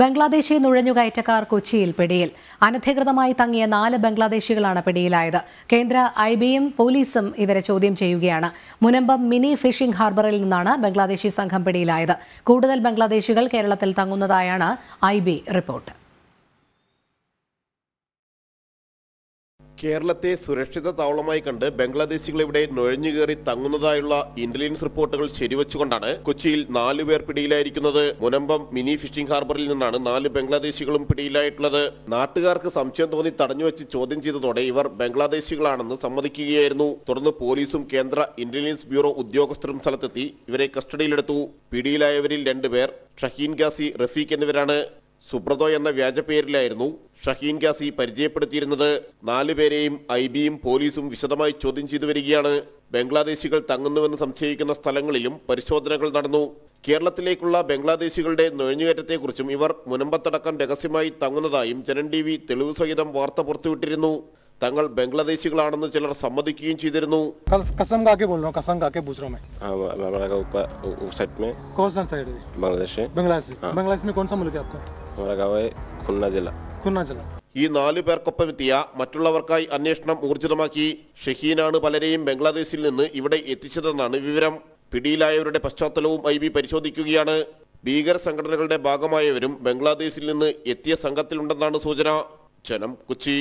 ബംഗ്ലാദേശി നുഴഞ്ഞുകയറ്റക്കാർ കൊച്ചിയിൽ പിടിയിൽ അനധികൃതമായി തങ്ങിയ നാല് ബംഗ്ലാദേശികളാണ് പിടിയിലായത് കേന്ദ്ര ഐ ബിയും പോലീസും ഇവരെ ചോദ്യം ചെയ്യുകയാണ് മുനമ്പം മിനി ഫിഷിംഗ് ഹാർബറിൽ നിന്നാണ് ബംഗ്ലാദേശി സംഘം പിടിയിലായത് കൂടുതൽ ബംഗ്ലാദേശികൾ കേരളത്തിൽ തങ്ങുന്നതായാണ് ഐ റിപ്പോർട്ട് കേരളത്തെ സുരക്ഷിത താവളമായി കണ്ട് ബംഗ്ലാദേശികൾ ഇവിടെ നുഴഞ്ഞുകയറി തങ്ങുന്നതായുള്ള ഇന്റലിജൻസ് റിപ്പോർട്ടുകൾ ശരിവച്ചുകൊണ്ടാണ് കൊച്ചിയിൽ നാലു പേർ പിടിയിലായിരിക്കുന്നത് മുനമ്പം മിനി ഫിഷിംഗ് ഹാർബറിൽ നിന്നാണ് നാല് ബംഗ്ലാദേശികളും പിടിയിലായിട്ടുള്ളത് നാട്ടുകാർക്ക് സംശയം തോന്നി തടഞ്ഞുവെച്ച് ചോദ്യം ചെയ്തതോടെ ഇവർ ബംഗ്ലാദേശികളാണെന്ന് സമ്മതിക്കുകയായിരുന്നു തുടർന്ന് പോലീസും കേന്ദ്ര ഇന്റലിജൻസ് ബ്യൂറോ ഉദ്യോഗസ്ഥരും സ്ഥലത്തെത്തി ഇവരെ കസ്റ്റഡിയിലെടുത്തു പിടിയിലായവരിൽ രണ്ടുപേർ ഷഹീൻ ഗാസി റഫീഖ് എന്നിവരാണ് സുബ്രതോ എന്ന വ്യാജ പേരിലായിരുന്നു ഷഹീൻ ഖാസി പരിചയപ്പെടുത്തിയിരുന്നത് നാലുപേരെയും ഐ ബിയും പോലീസും വിശദമായി ചോദ്യം ചെയ്തു വരികയാണ് ബംഗ്ലാദേശികൾ തങ്ങുന്നുവെന്ന് സംശയിക്കുന്ന സ്ഥലങ്ങളിലും പരിശോധനകൾ നടന്നു കേരളത്തിലേക്കുള്ള ബംഗ്ലാദേശികളുടെ നുഴഞ്ഞുകയറ്റത്തെക്കുറിച്ചും ഇവർ മുനമ്പത്തടക്കം രഹസ്യമായി തങ്ങുന്നതായും ജനൻ ടി വി തെളിവ് സഹിതം വാർത്ത പുറത്തുവിട്ടിരുന്നു തങ്ങൾ ബംഗ്ലാദേശികളാണെന്ന് ചിലർ സമ്മതിക്കുകയും ചെയ്തിരുന്നു കസം ബോൾ കസം ബംഗ്ലാദേശ് ബംഗ്ലാദേശ് കുന്ന ജില്ല ഈ നാലു പേർക്കൊപ്പമെത്തിയ മറ്റുള്ളവർക്കായി അന്വേഷണം ഊർജിതമാക്കി ഷഹീനാണ് പലരെയും ബംഗ്ലാദേശിൽ നിന്ന് ഇവിടെ എത്തിച്ചതെന്നാണ് വിവരം പിടിയിലായവരുടെ പശ്ചാത്തലവും ഐ പരിശോധിക്കുകയാണ് ഭീകര സംഘടനകളുടെ ഭാഗമായവരും ബംഗ്ലാദേശിൽ നിന്ന് എത്തിയ സംഘത്തിലുണ്ടെന്നാണ് സൂചന ജനം കൊച്ചി